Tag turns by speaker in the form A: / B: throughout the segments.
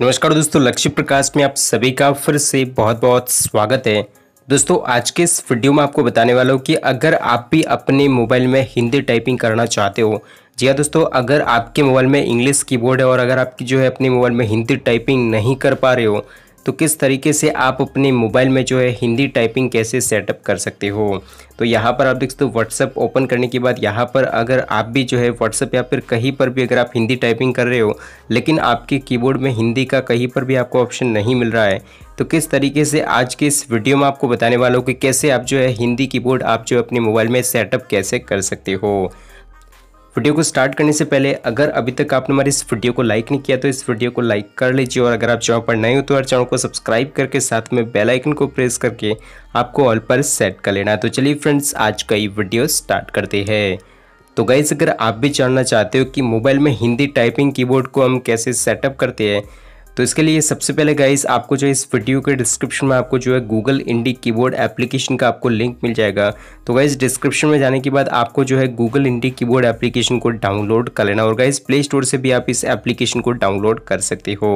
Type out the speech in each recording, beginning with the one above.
A: नमस्कार दोस्तों लक्ष्य प्रकाश में आप सभी का फिर से बहुत बहुत स्वागत है दोस्तों आज के इस वीडियो में आपको बताने वाला हूँ कि अगर आप भी अपने मोबाइल में हिंदी टाइपिंग करना चाहते हो जी हाँ दोस्तों अगर आपके मोबाइल में इंग्लिश कीबोर्ड है और अगर आपकी जो है अपने मोबाइल में हिंदी टाइपिंग नहीं कर पा रहे हो तो किस तरीके से आप अपने मोबाइल में जो है हिंदी टाइपिंग कैसे सेटअप कर सकते हो तो यहाँ पर आप देख सकते हो व्हाट्सअप ओपन करने के बाद यहाँ पर अगर आप भी जो है व्हाट्सअप या फिर कहीं पर भी अगर आप हिंदी टाइपिंग कर रहे हो लेकिन आपके कीबोर्ड में हिंदी का कहीं पर भी आपको ऑप्शन नहीं मिल रहा है तो किस तरीके से आज के इस वीडियो में आपको बताने वाला हूँ कि कैसे आप जो है हिंदी कीबोर्ड आप जो अपने मोबाइल में सेटअप कैसे कर सकते हो वीडियो को स्टार्ट करने से पहले अगर अभी तक आपने हमारे इस वीडियो को लाइक नहीं किया तो इस वीडियो को लाइक कर लीजिए और अगर आप चैनल पर नए हो तो हर चैनल को सब्सक्राइब करके साथ में बेल आइकन को प्रेस करके आपको ऑल पर सेट कर लेना तो चलिए फ्रेंड्स आज का ये वीडियो स्टार्ट करते हैं तो गाइज अगर आप भी जानना चाहते हो कि मोबाइल में हिंदी टाइपिंग कीबोर्ड को हम कैसे सेटअप करते हैं तो इसके लिए सबसे पहले गाइस आपको जो इस वीडियो के डिस्क्रिप्शन में आपको जो है गूगल इंडी कीबोर्ड एप्लीकेशन का आपको लिंक मिल जाएगा तो गाइस डिस्क्रिप्शन में जाने के बाद आपको जो है गूगल इंडी कीबोर्ड एप्लीकेशन को डाउनलोड कर लेना और गाइस प्ले स्टोर से भी आप इस एप्लीकेशन को डाउनलोड कर सकते हो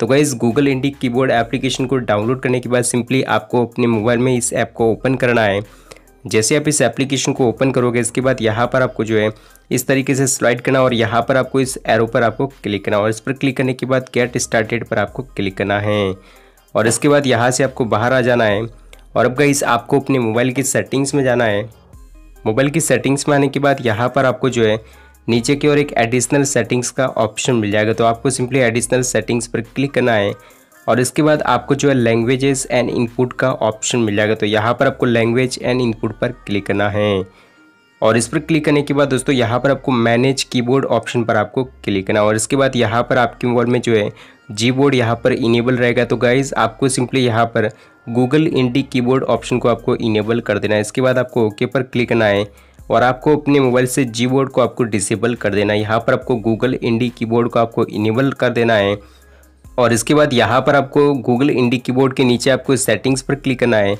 A: तो guys Google Indic keyboard application को डाउनलोड करने के बाद सिंपली आपको अपने मोबाइल में इस ऐप को ओपन करना है जैसे आप इस एप्लीकेशन को ओपन करोगे इसके बाद यहाँ पर आपको जो है इस तरीके से स्लाइड करना और यहाँ पर आपको इस एरो पर आपको क्लिक करना और इस पर क्लिक करने के बाद गेट स्टार्टेड पर आपको क्लिक करना है और इसके बाद यहाँ से आपको बाहर आ जाना है और अब गाइस आपको अपने मोबाइल की सेटिंग्स में जाना है मोबाइल की सेटिंग्स में आने के बाद यहाँ पर आपको जो है नीचे की ओर एक एडिशनल सेटिंग्स का ऑप्शन मिल जाएगा तो आपको सिंपली एडिशनल सेटिंग्स पर क्लिक करना है और इसके बाद आपको जो है लैंग्वेजेस एंड इनपुट का ऑप्शन मिल जाएगा तो यहाँ पर आपको लैंग्वेज एंड इनपुट पर क्लिक करना है और इस पर क्लिक करने के बाद दोस्तों यहाँ पर आपको मैनेज कीबोर्ड ऑप्शन पर आपको क्लिक करना और इसके बाद यहाँ पर आपके मोबाइल में जो है जी बोर्ड यहाँ पर इनेबल रहेगा तो गाइज़ आपको सिंपली यहाँ पर गूगल इंडी कीबोर्ड ऑप्शन को आपको इनेबल कर देना है इसके बाद आपको ओके पर क्लिक करना है और आपको अपने मोबाइल से जी बोर्ड को आपको डिसेबल कर देना है यहाँ पर आपको गूगल इंडी कीबोर्ड को आपको इनेबल कर देना है और इसके बाद यहाँ पर आपको गूगल इंडी कीबोर्ड के नीचे आपको सेटिंग्स पर क्लिक करना है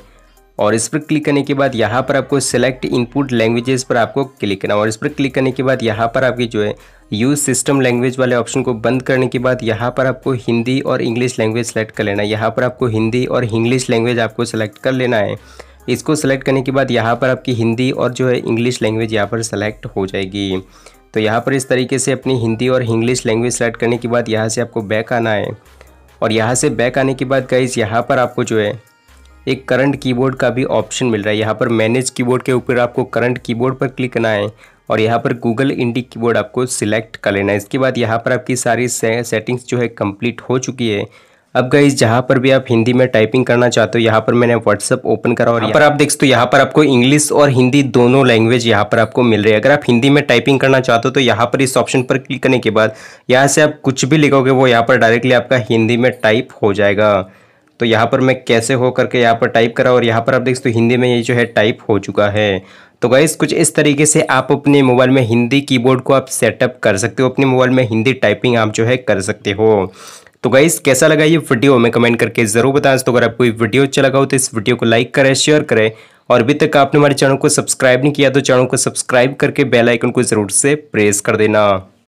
A: और इस पर क्लिक करने के बाद यहाँ पर आपको सेलेक्ट इनपुट लैंग्वेजेस पर आपको क्लिक करना और इस पर क्लिक करने के बाद यहाँ पर आपकी जो है यूज सिस्टम लैंग्वेज वाले ऑप्शन को बंद करने के बाद यहाँ पर आपको हिंदी और इंग्लिश लैंग्वेज सेलेक्ट कर लेना है यहाँ पर आपको हिंदी और इंग्लिश लैंग्वेज आपको सेलेक्ट कर लेना है इसको सेलेक्ट करने के बाद यहाँ पर आपकी हिंदी और जो है इंग्लिश लैंग्वेज यहाँ पर सेलेक्ट हो जाएगी तो यहाँ पर इस तरीके से अपनी हिंदी और इंग्लिश लैंग्वेज सेलेक्ट करने के बाद यहाँ से आपको बैक आना है और यहाँ से बैक आने के बाद गाइज यहाँ पर आपको जो है एक करंट कीबोर्ड का भी ऑप्शन मिल रहा है यहाँ पर मैनेज कीबोर्ड के ऊपर आपको करंट कीबोर्ड पर क्लिक करना है और यहाँ पर गूगल इंडी कीबोर्ड आपको सिलेक्ट कर लेना है इसके बाद यहाँ पर आपकी सारी से, सेटिंग्स जो है कंप्लीट हो चुकी है अब गई जहाँ पर भी आप हिंदी में टाइपिंग करना चाहते हो यहाँ पर मैंने व्हाट्सअप ओपन करा और यहाँ पर आप देख सकते हो यहाँ पर आपको इंग्लिश और हिंदी दोनों लैंग्वेज यहाँ पर आपको मिल रही है अगर आप हिंदी में टाइपिंग करना चाहते हो तो यहाँ पर इस ऑप्शन पर क्लिक करने के बाद यहाँ से आप कुछ भी लिखोगे वो यहाँ पर डायरेक्टली आपका हिंदी में टाइप हो जाएगा तो यहाँ पर मैं कैसे हो करके यहाँ पर टाइप करा और यहाँ पर आप देख सकते हो हिंदी में ये जो है टाइप हो चुका है तो गाइस कुछ इस तरीके से आप अपने मोबाइल में हिंदी कीबोर्ड को आप सेटअप कर सकते हो अपने मोबाइल में हिंदी टाइपिंग आप जो है कर सकते हो तो गाइस कैसा लगा ये वीडियो हमें कमेंट करके ज़रूर बताएं तो अगर आपको ये वीडियो अच्छा लगा हो तो इस वीडियो को लाइक करें शेयर करें और अभी तक आपने हमारे चैनल को सब्सक्राइब नहीं किया तो चैनल को सब्सक्राइब करके बेल आइकन को ज़रूर से प्रेस कर देना